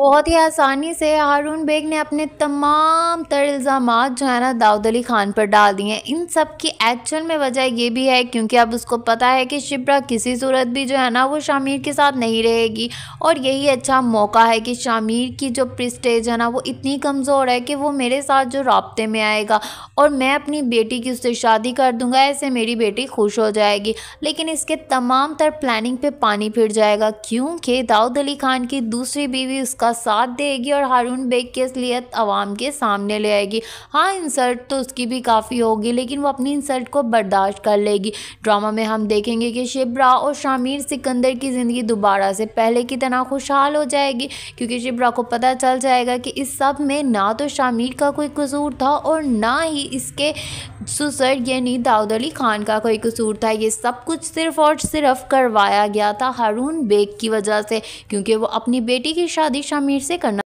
बहुत ही आसानी से हारून बेग ने अपने तमाम तर इल्ज़ाम जो है ना दाऊद अली खान पर डाल दिए हैं इन सब की एक्चुअल में वजह ये भी है क्योंकि अब उसको पता है कि शिप्रा किसी सूरत भी जो है ना वो शामिर के साथ नहीं रहेगी और यही अच्छा मौका है कि शामिर की जो प्रिस्टेज है ना वो इतनी कमज़ोर है कि वो मेरे साथ जो रबते में आएगा और मैं अपनी बेटी की उससे शादी कर दूँगा ऐसे मेरी बेटी खुश हो जाएगी लेकिन इसके तमाम तर प्लानिंग पर पानी फिर जाएगा क्योंकि दाऊद अली खान की दूसरी बीवी उसका उसका साथ देगी और हारून बेग की असलियत आवाम के सामने ले आएगी हाँ इंसल्ट तो उसकी भी काफ़ी होगी लेकिन वो अपनी इंसल्ट को बर्दाश्त कर लेगी ड्रामा में हम देखेंगे कि शिबरा और शामिर सिकंदर की ज़िंदगी दोबारा से पहले की तरह खुशहाल हो जाएगी क्योंकि शिबरा को पता चल जाएगा कि इस सब में ना तो शामिर का कोई कसूर था और ना ही इसके सुसर यानी दाऊद अली खान का कोई कसूर था ये सब कुछ सिर्फ और सिर्फ करवाया गया था हारून बेग की वजह से क्योंकि वो अपनी बेटी की शादी शामिर से करना